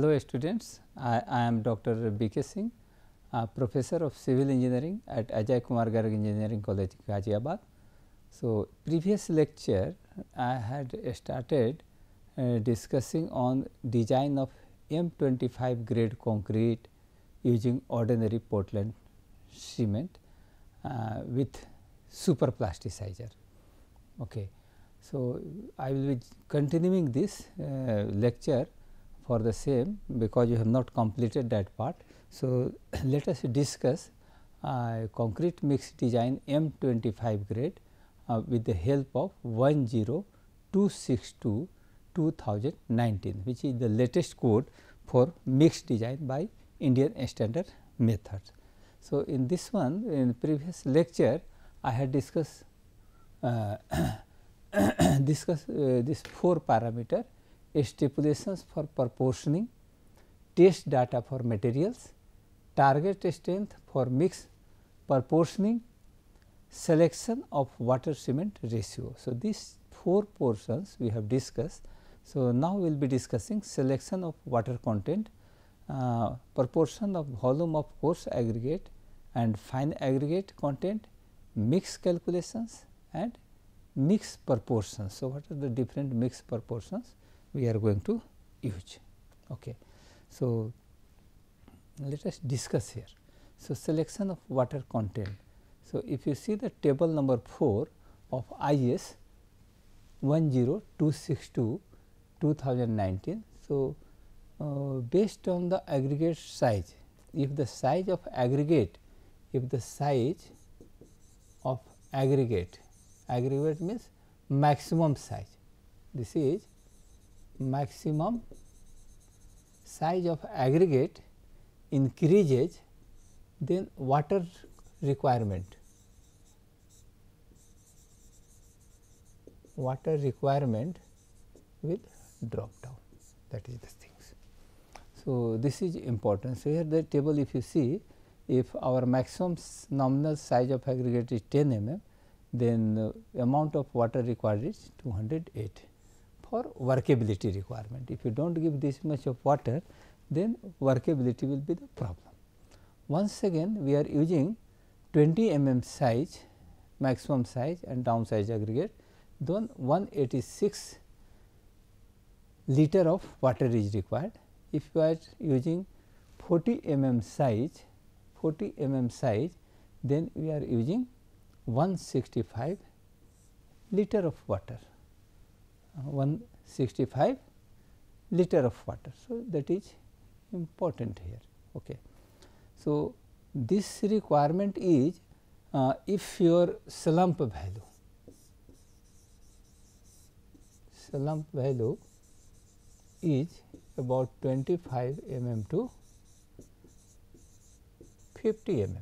Hello students, I, I am Dr. B. K. Singh, Professor of Civil Engineering at Ajay Kumar Garg Engineering College, Ghaziabad. So, previous lecture I had started uh, discussing on design of M25 grade concrete using ordinary Portland cement uh, with super plasticizer. Okay. So, I will be continuing this uh, lecture for the same because you have not completed that part. So, let us discuss uh, concrete mix design M 25 grade uh, with the help of 10262 2019 which is the latest code for mixed design by Indian standard method. So, in this one in previous lecture I had discussed uh, uh, this four parameter stipulations for proportioning, test data for materials, target strength for mix proportioning, selection of water cement ratio. So, these four portions we have discussed. So, now we will be discussing selection of water content, uh, proportion of volume of coarse aggregate and fine aggregate content, mix calculations and mix proportions. So, what are the different mix proportions? we are going to use. Okay. So, let us discuss here. So, selection of water content. So, if you see the table number 4 of IS 10262 2019. So, uh, based on the aggregate size, if the size of aggregate, if the size of aggregate, aggregate means maximum size, this is maximum size of aggregate increases then water requirement water requirement will drop down that is the things. So, this is important. So, here the table if you see if our maximum nominal size of aggregate is 10 mm then uh, amount of water required is 208 for workability requirement. If you do not give this much of water, then workability will be the problem. Once again, we are using 20 mm size, maximum size and down size aggregate, then 186 liter of water is required. If you are using 40 mm size, 40 mm size, then we are using 165 liter of water. 165 liter of water. So, that is important here. Okay. So, this requirement is uh, if your slump value slump value is about 25 mm to 50 mm.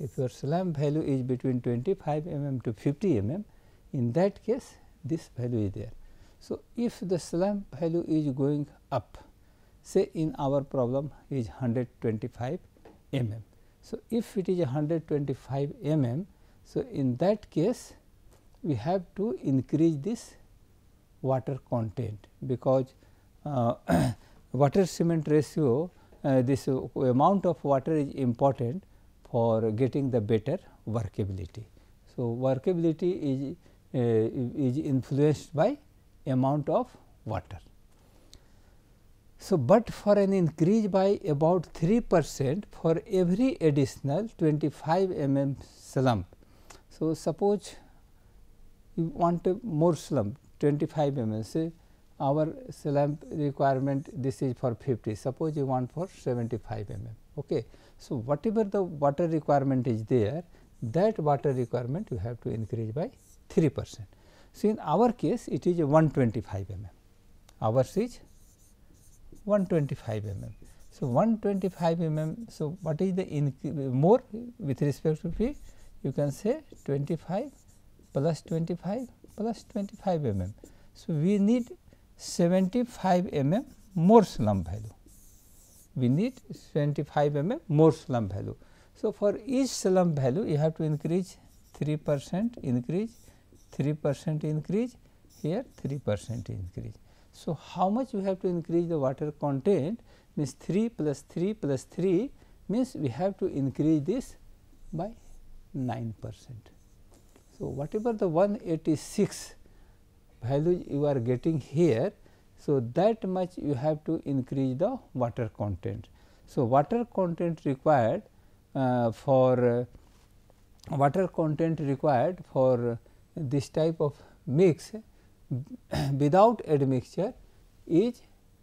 If your slump value is between 25 mm to 50 mm, in that case this value is there. So, if the slump value is going up say in our problem is 125 mm. So, if it is 125 mm, so in that case we have to increase this water content because uh, water cement ratio uh, this uh, amount of water is important for getting the better workability. So, workability is uh, is influenced by amount of water. So, but for an increase by about 3 percent for every additional 25 mm slump. So, suppose you want a more slump 25 mm say our slump requirement this is for 50 suppose you want for 75 mm. Okay. So, whatever the water requirement is there that water requirement you have to increase by 3 percent. So, in our case it is 125 mm, ours is 125 mm. So, 125 mm, so what is the more with respect to P? You can say 25 plus 25 plus 25 mm. So, we need 75 mm more slump value. We need 75 mm more slump value. So, for each slump value you have to increase 3 percent increase 3 percent increase, here 3 percent increase. So, how much we have to increase the water content means 3 plus 3 plus 3 means we have to increase this by 9 percent. So, whatever the 186 value you are getting here, so that much you have to increase the water content. So, water content required uh, for uh, water content required for this type of mix without admixture is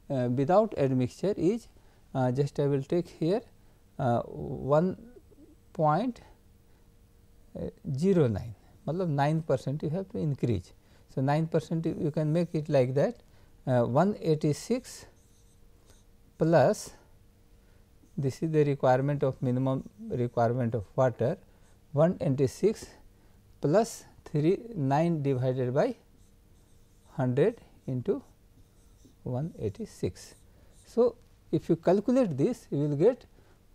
uh, without admixture is uh, just I will take here uh, 1.09 uh, matlab 9 percent you have to increase. So, 9 percent you can make it like that uh, 186 plus this is the requirement of minimum requirement of water 186 plus 3 9 divided by 100 into 186. So, if you calculate this you will get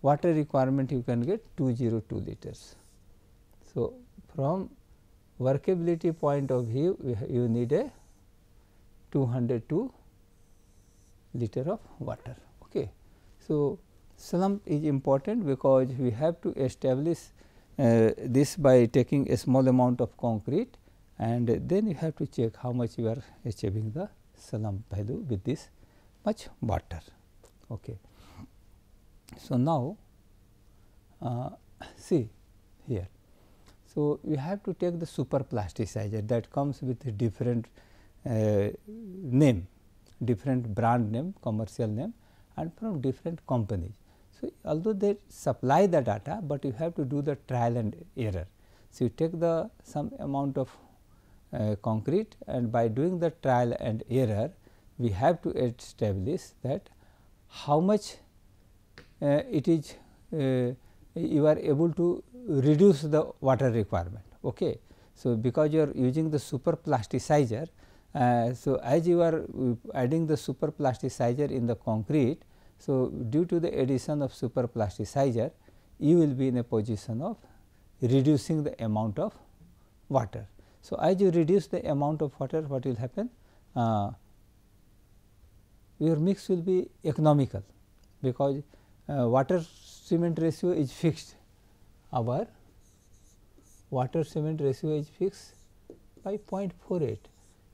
water requirement you can get 202 liters. So, from workability point of view you need a 202 liter of water. Okay. So, slump is important because we have to establish uh, this by taking a small amount of concrete and then you have to check how much you are achieving the Salam value with this much water. Okay. So, now uh, see here. So, you have to take the super plasticizer that comes with different uh, name, different brand name, commercial name and from different companies. So, although they supply the data, but you have to do the trial and error. So, you take the some amount of uh, concrete and by doing the trial and error, we have to establish that how much uh, it is uh, you are able to reduce the water requirement. Okay. So, because you are using the super plasticizer, uh, so as you are uh, adding the super plasticizer in the concrete, so, due to the addition of superplasticizer, you will be in a position of reducing the amount of water. So, as you reduce the amount of water, what will happen? Uh, your mix will be economical because uh, water cement ratio is fixed. Our water cement ratio is fixed by 0.48.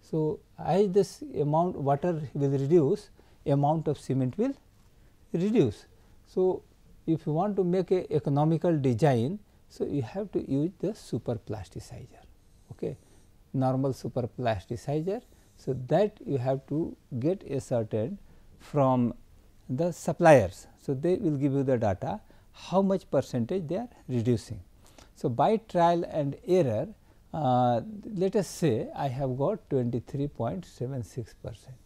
So, as this amount water will reduce, amount of cement will reduce. So, if you want to make a economical design, so you have to use the super plasticizer, okay, normal super plasticizer. So, that you have to get a certain from the suppliers. So, they will give you the data how much percentage they are reducing. So, by trial and error uh, let us say I have got 23.76 percent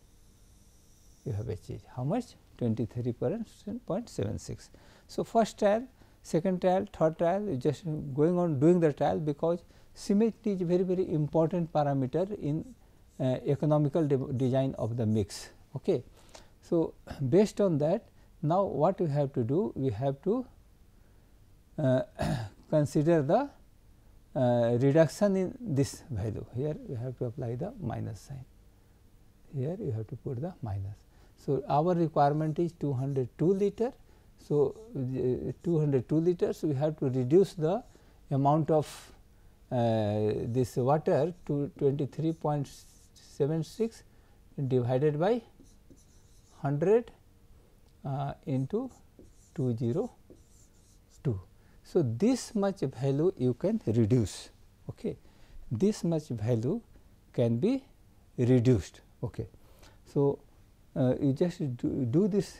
you have achieved. How much? 23.76. So, first trial, second trial, third trial you just going on doing the trial because symmetry is very very important parameter in uh, economical de design of the mix. Okay. So, based on that now what we have to do? We have to uh, consider the uh, reduction in this value. Here we have to apply the minus sign. Here you have to put the minus. So, our requirement is 202 liter. So, uh, 202 liters we have to reduce the amount of uh, this water to 23.76 divided by 100 uh, into 202. So, this much value you can reduce. Okay. This much value can be reduced. Okay. So, uh, you just do, do this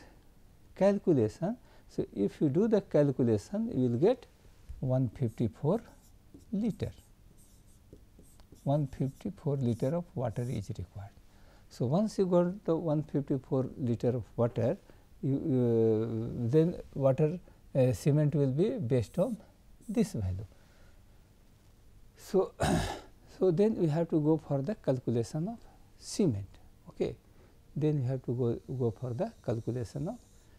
calculation. So, if you do the calculation you will get 154 liter 154 liter of water is required. So, once you got the 154 liter of water you, uh, then water uh, cement will be based on this value. So, so then we have to go for the calculation of cement then you have to go, go for the calculation of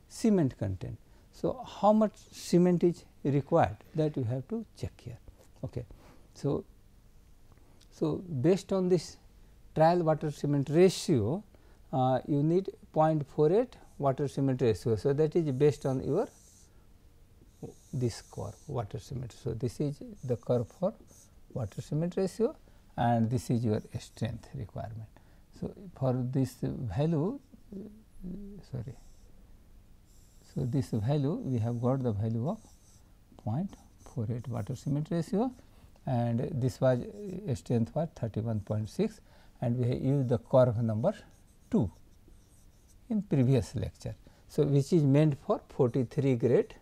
cement content. So, how much cement is required that you have to check here. Okay. So, so based on this trial water cement ratio, uh, you need 0.48 water cement ratio. So, that is based on your this curve water cement. So, this is the curve for water cement ratio and this is your strength requirement. So, for this value sorry. So, this value we have got the value of 0.48 water cement ratio and this was uh, strength was 31.6 and we have used the curve number 2 in previous lecture. So, which is meant for 43 grade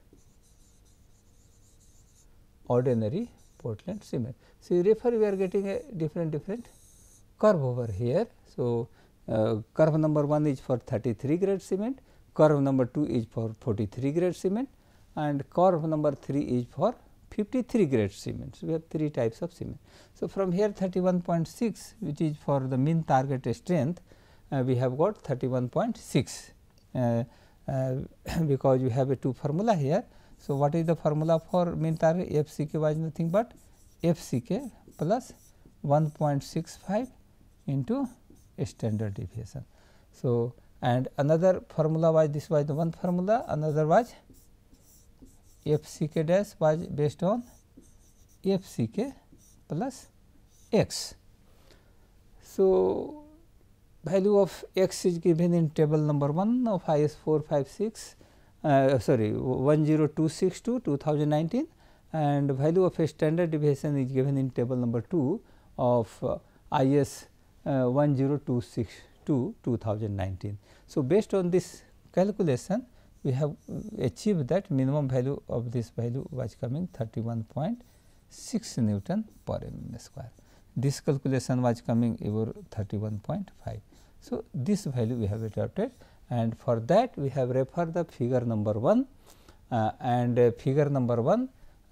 ordinary Portland cement. So, refer we are getting a different different curve over here. So, uh, curve number 1 is for 33 grade cement, curve number 2 is for 43 grade cement and curve number 3 is for 53 grade cement. So, we have 3 types of cement. So, from here 31.6 which is for the mean target strength uh, we have got 31.6 uh, uh because we have a 2 formula here. So, what is the formula for mean target F C K was nothing but F C K plus 1.65 into a standard deviation. So, and another formula was this was the one formula another was f c k dash was based on f c k plus x. So, value of x is given in table number 1 of IS456 uh, sorry 10262 2019 and value of a standard deviation is given in table number 2 of uh, IS uh, 10262 to 2019. So, based on this calculation we have achieved that minimum value of this value was coming 31.6 Newton per mm square. This calculation was coming over 31.5. So, this value we have adopted and for that we have referred the figure number 1 uh, and uh, figure number 1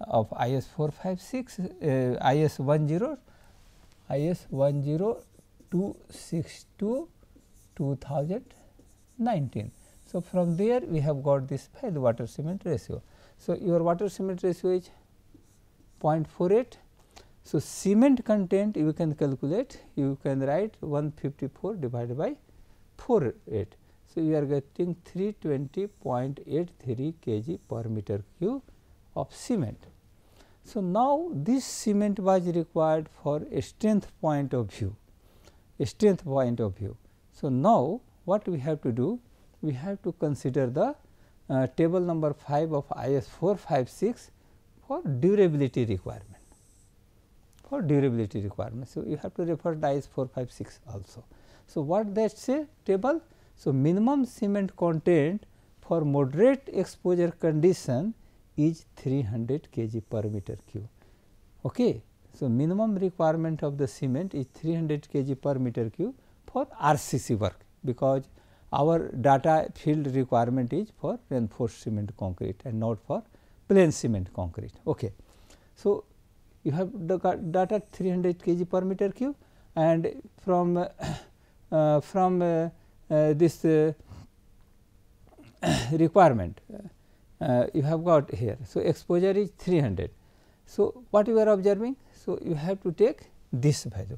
of IS 456, uh, IS 10, IS 10 to 2019. So, from there we have got this by the water cement ratio. So, your water cement ratio is 0.48. So, cement content you can calculate you can write 154 divided by 48. So, you are getting 320.83 kg per meter cube of cement. So, now this cement was required for a strength point of view strength point of view. So, now what we have to do? We have to consider the uh, table number 5 of IS 456 for durability requirement for durability requirement. So, you have to refer to IS 456 also. So, what that say table? So, minimum cement content for moderate exposure condition is 300 kg per meter cube. Okay. So, minimum requirement of the cement is 300 kg per meter cube for RCC work because our data field requirement is for reinforced cement concrete and not for plain cement concrete. Okay. So, you have the data 300 kg per meter cube and from uh, uh, from uh, uh this uh, requirement uh, you have got here. So, exposure is 300. So, what you are observing? So, you have to take this value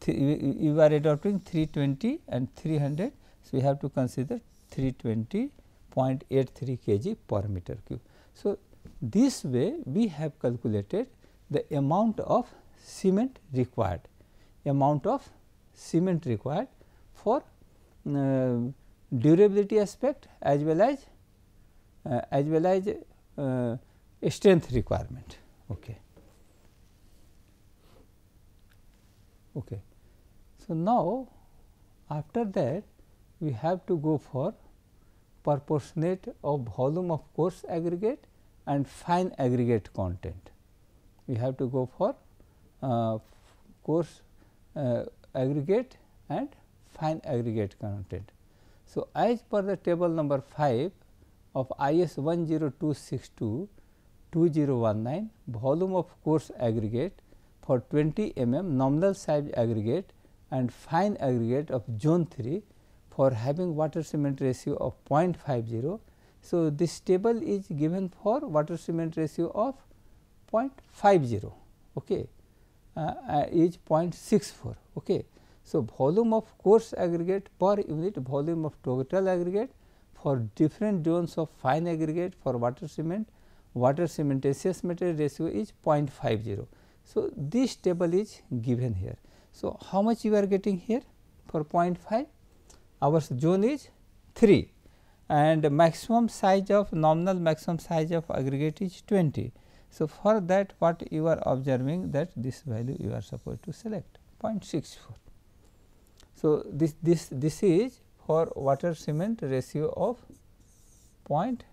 Th you, you are adopting 320 and 300. So, you have to consider 320.83 kg per meter cube. So, this way we have calculated the amount of cement required, amount of cement required for uh, durability aspect as well as uh, as well as uh, strength requirement. Okay. Okay. So, now after that we have to go for proportionate of volume of coarse aggregate and fine aggregate content. We have to go for uh, coarse uh, aggregate and fine aggregate content. So, as per the table number 5 of IS 10262 2019 volume of coarse aggregate for 20 mm nominal size aggregate and fine aggregate of zone 3 for having water cement ratio of 0.50. So, this table is given for water cement ratio of 0.50 okay, uh, uh, is 0.64. Okay. So, volume of coarse aggregate per unit volume of total aggregate for different zones of fine aggregate for water cement, water cementitious material ratio is 0.50. So, this table is given here. So, how much you are getting here for 0.5 our zone is 3 and maximum size of nominal maximum size of aggregate is 20. So, for that what you are observing that this value you are supposed to select 0.64. So, this, this, this is for water cement ratio of 0.50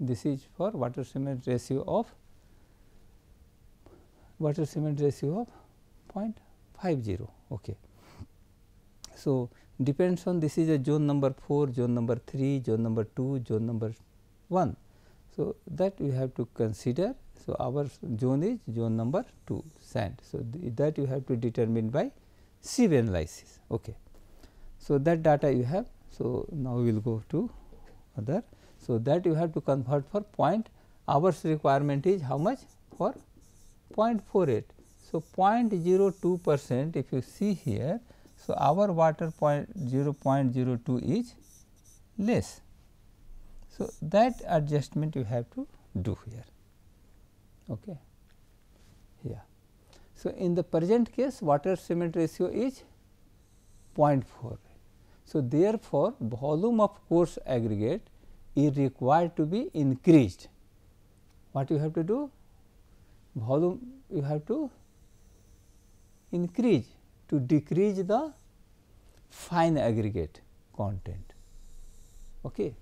this is for water cement ratio of water cement ratio of 0.50 okay so depends on this is a zone number 4 zone number 3 zone number 2 zone number 1 so that we have to consider so our zone is zone number 2 sand so th that you have to determine by sieve analysis okay so that data you have so now we will go to other so, that you have to convert for point hours requirement is how much for 0.48. So, 0.02 percent if you see here. So, our water point 0 0.02 is less. So, that adjustment you have to do here. Okay. Yeah. So, in the present case water cement ratio is 0.4. So, therefore, volume of coarse aggregate is required to be increased. What you have to do? Volume you have to increase to decrease the fine aggregate content. Okay.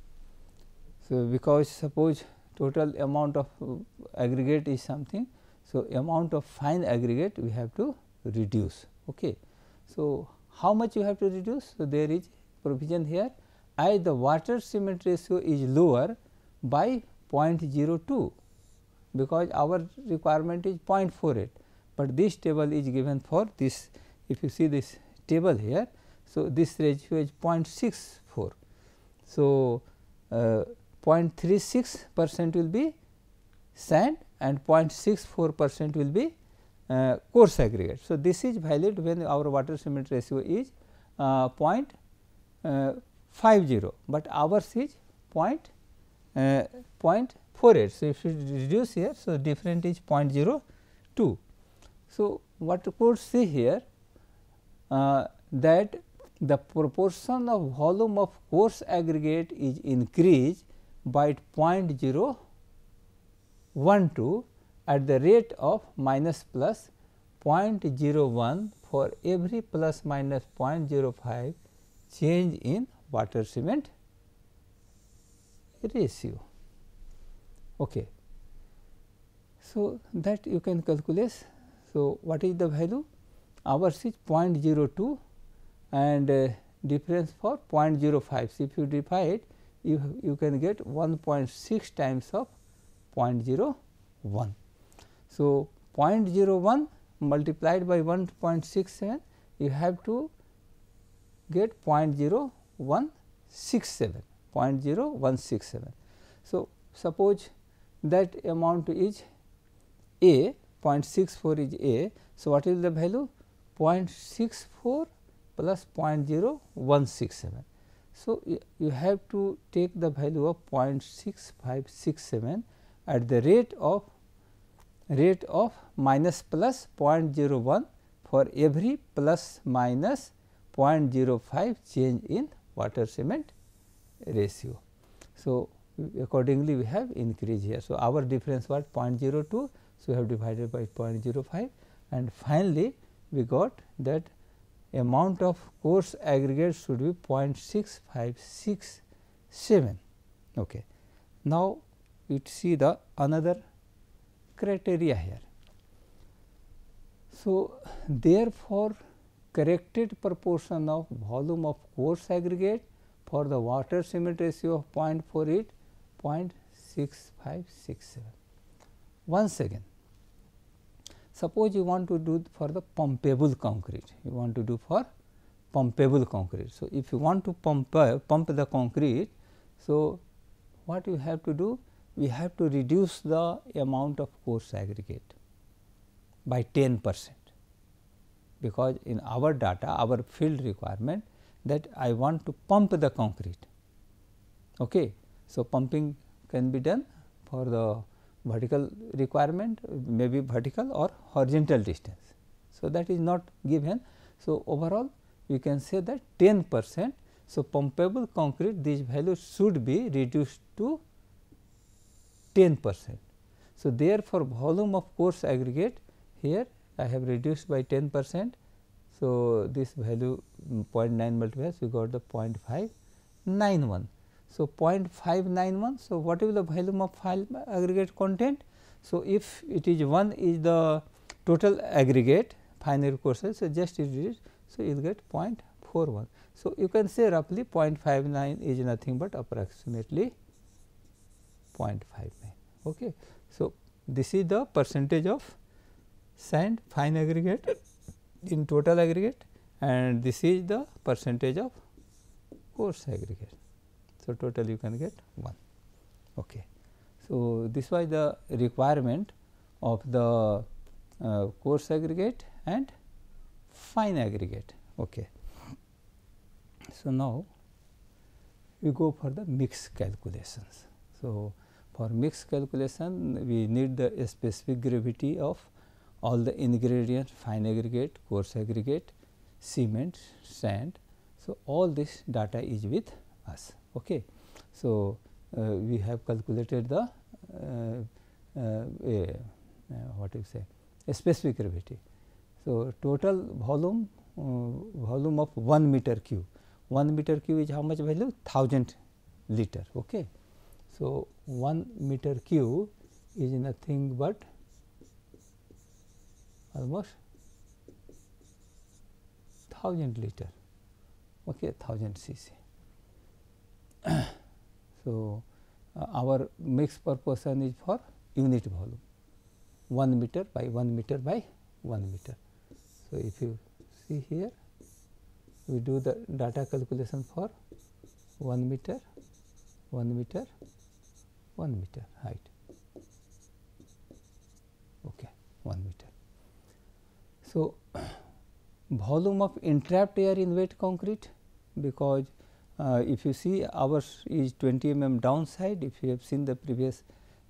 So, because suppose total amount of uh, aggregate is something. So, amount of fine aggregate we have to reduce. Okay. So, how much you have to reduce? So, there is provision here I the water cement ratio is lower by 0.02 because our requirement is 0.48, but this table is given for this if you see this table here. So, this ratio is 0.64. So, uh, 0.36 percent will be sand and 0.64 percent will be uh, coarse aggregate. So, this is valid when our water cement ratio is uh, uh 50, but ours is point, uh, 0.48. So, if you reduce here, so different is 0.02. So, what you could see here uh, that the proportion of volume of coarse aggregate is increased by 0.012 at the rate of minus plus 0.01 for every plus minus 0.05 change in water cement ratio. Okay. So, that you can calculate. So, what is the value? Ours is 0.02 and uh, difference for 0.05. So, if you divide, you, you can get 1.6 times of 0.01. So, 0.01 multiplied by 1.67, you have to get 0 0.167 0.0167. So, suppose that amount is A 0.64 is A. So, what is the value 0.64 plus 0.0167. So, you have to take the value of 0.6567 at the rate of rate of minus plus 0.01 for every plus minus 0.05 change in water cement ratio. So, accordingly we have increase here. So, our difference was 0.02. So, we have divided by 0.05 and finally, we got that amount of coarse aggregate should be 0.6567. Okay. Now, you see the another criteria here. So, therefore, corrected proportion of volume of coarse aggregate for the water cement ratio of 0.48 0.6567. Once again suppose you want to do for the pumpable concrete you want to do for pumpable concrete. So, if you want to pump uh, pump the concrete so what you have to do we have to reduce the amount of coarse aggregate by 10 percent because in our data our field requirement that I want to pump the concrete. Okay. So, pumping can be done for the vertical requirement may be vertical or horizontal distance. So, that is not given. So, overall we can say that 10 percent. So, pumpable concrete these values should be reduced to 10 percent. So, therefore, volume of coarse aggregate here I have reduced by 10 percent. So, this value mm, 0.9 multipliers we got the 0.591. So, 0.591. So, what is the volume of file aggregate content? So, if it is 1 is the total aggregate final courses, so just it is so you will get 0.41. So, you can say roughly 0.59 is nothing but approximately 0.59. Okay. So, this is the percentage of sand fine aggregate in total aggregate and this is the percentage of coarse aggregate. So, total you can get 1. Okay. So, this was the requirement of the uh, coarse aggregate and fine aggregate. Okay. So, now we go for the mix calculations. So, for mix calculation we need the specific gravity of all the ingredient fine aggregate, coarse aggregate, cement, sand. So, all this data is with us. Okay. So, uh, we have calculated the uh, uh, uh what you say specific gravity. So, total volume uh, volume of 1 meter cube. 1 meter cube is how much value? 1000 liter. Okay. So, 1 meter cube is nothing but almost thousand liter okay thousand cc so uh, our mix per person is for unit volume 1 meter by 1 meter by 1 meter so if you see here we do the data calculation for 1 meter 1 meter 1 meter height okay 1 meter So, volume of entrapped air in wet concrete because uh, if you see ours is 20 mm downside if you have seen the previous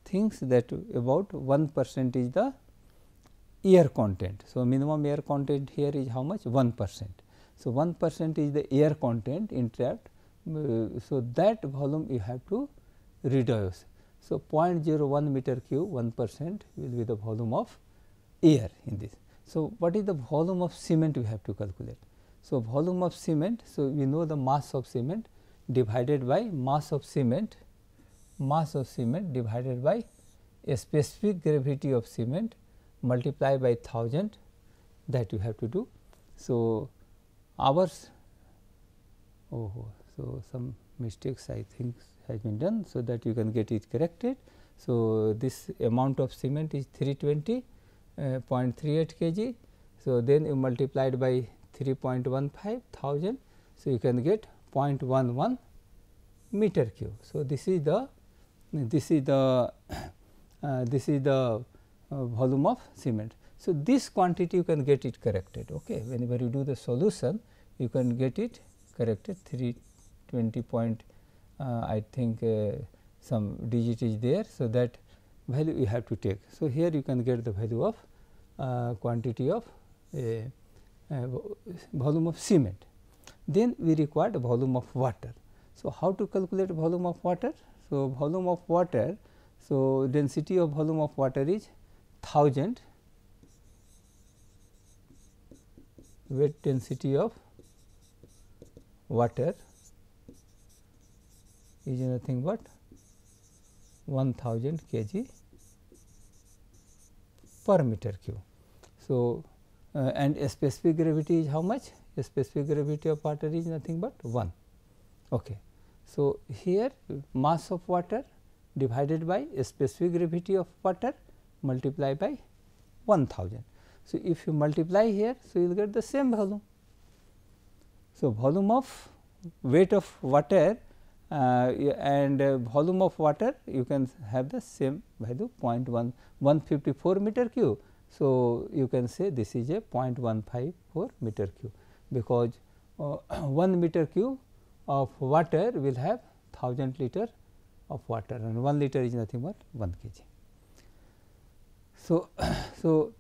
things that about 1 percent is the air content. So, minimum air content here is how much 1 percent. So, 1 percent is the air content entrapped. Uh, so, that volume you have to reduce. So, 0.01 meter cube 1 percent will be the volume of air in this. So, what is the volume of cement we have to calculate? So, volume of cement, so we know the mass of cement divided by mass of cement, mass of cement divided by a specific gravity of cement multiplied by 1000 that you have to do. So, ours oh, so some mistakes I think has been done so that you can get it corrected. So, this amount of cement is 320 0.38 kg. So, then you multiplied by 3.15 thousand. So, you can get 0.11 meter cube. So, this is the this is the uh, this is the uh, volume of cement. So, this quantity you can get it corrected. Okay. Whenever you do the solution, you can get it corrected 320 point uh, I think uh, some digit is there. So, that value you have to take. So, here you can get the value of uh, quantity of a, a volume of cement. Then we require the volume of water. So, how to calculate volume of water? So, volume of water, so density of volume of water is 1000 wet density of water is nothing but 1000 kg per meter cube. So, uh, and a specific gravity is how much? A specific gravity of water is nothing but 1. Okay. So, here mass of water divided by a specific gravity of water multiplied by 1000. So, if you multiply here, so you will get the same volume. So, volume of weight of water uh, and uh, volume of water you can have the same value 0.1 154 meter cube. So, you can say this is a 0.154 meter cube because uh, 1 meter cube of water will have 1000 liter of water and 1 liter is nothing but 1 kg. So, so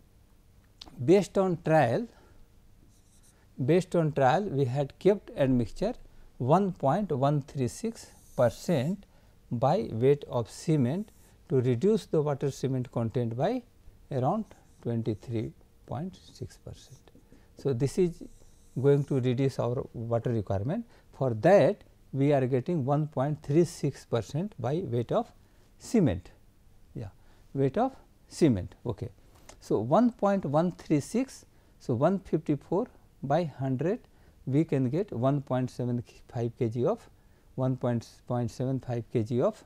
based on trial based on trial we had kept admixture 1.136 percent by weight of cement to reduce the water cement content by around 23.6 percent. So, this is going to reduce our water requirement for that we are getting 1.36 percent by weight of cement yeah weight of cement okay so 1.136 so 154 by 100 we can get 1.75 kg of 1.75 kg of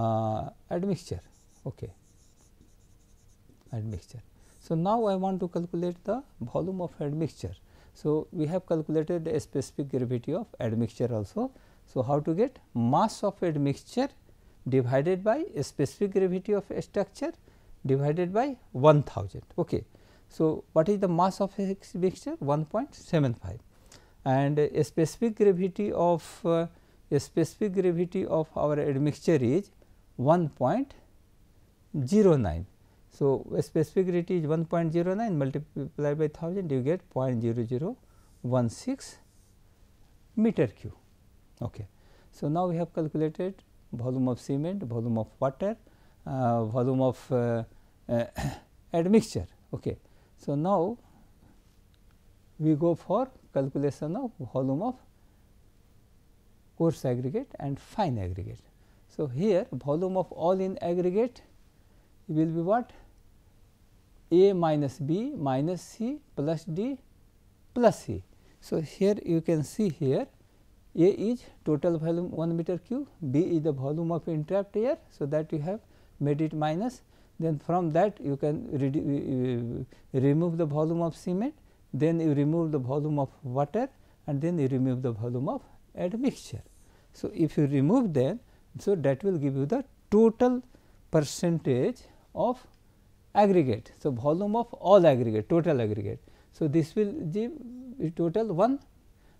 uh, admixture. Okay, admixture. So, now I want to calculate the volume of admixture. So, we have calculated a specific gravity of admixture also. So, how to get mass of admixture divided by a specific gravity of a structure divided by 1000. Okay. So, what is the mass of a mixture? 1.75 and a specific gravity of uh, a specific gravity of our admixture is 1.09. So, a specific gravity is 1.09 multiplied by 1000 you get 0 0.0016 meter cube. Okay. So, now we have calculated volume of cement, volume of water, uh, volume of uh, uh admixture. Okay. So, now we go for calculation of volume of coarse aggregate and fine aggregate. So, here volume of all in aggregate will be what A minus B minus C plus D plus C. So, here you can see here A is total volume 1 meter cube, B is the volume of entrapped air. So, that you have made it minus then from that you can uh, remove the volume of cement then you remove the volume of water and then you remove the volume of admixture. So, if you remove that, so that will give you the total percentage of aggregate. So, volume of all aggregate, total aggregate. So, this will give total 1,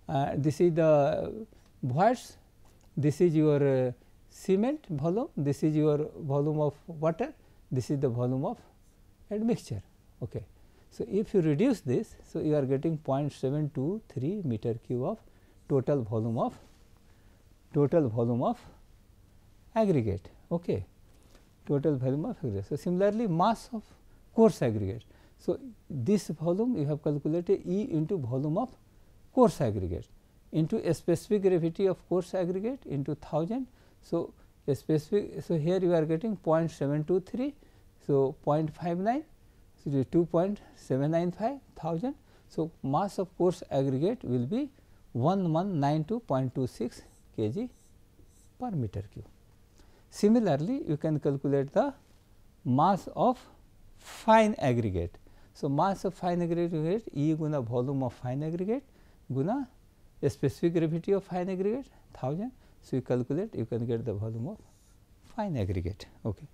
uh, this is the voids, this is your uh, cement volume, this is your volume of water, this is the volume of admixture. Okay. So, if you reduce this, so you are getting 0.723 meter cube of total volume of total volume of aggregate. Okay. Total volume of aggregate. So, similarly, mass of coarse aggregate. So, this volume you have calculated E into volume of coarse aggregate into a specific gravity of coarse aggregate into 1000. So, a specific so here you are getting 0.723 so 0.59 so it is 2.795 thousand. So, mass of coarse aggregate will be 1192.26 kg per meter cube. Similarly, you can calculate the mass of fine aggregate. So, mass of fine aggregate E guna volume of fine aggregate guna a specific gravity of fine aggregate 1000. So, you calculate you can get the volume of fine aggregate. Okay.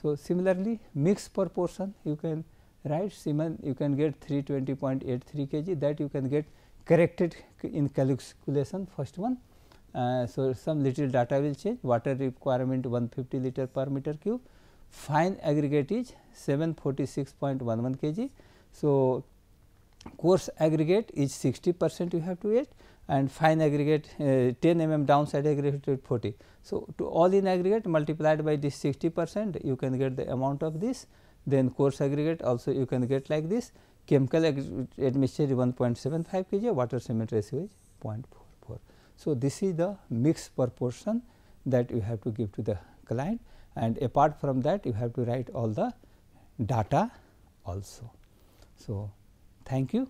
So, similarly mixed proportion you can write Siemens you can get 320.83 kg that you can get corrected in calculation first one. Uh, so, some little data will change water requirement 150 liter per meter cube fine aggregate is 746.11 kg. So, coarse aggregate is 60 percent you have to get and fine aggregate uh, 10 mm downside aggregate 40. So, to all in aggregate multiplied by this 60 percent you can get the amount of this then coarse aggregate also you can get like this chemical admixture 1.75 kg water cement ratio is 0.44. So, this is the mix proportion that you have to give to the client and apart from that you have to write all the data also. So, Thank you.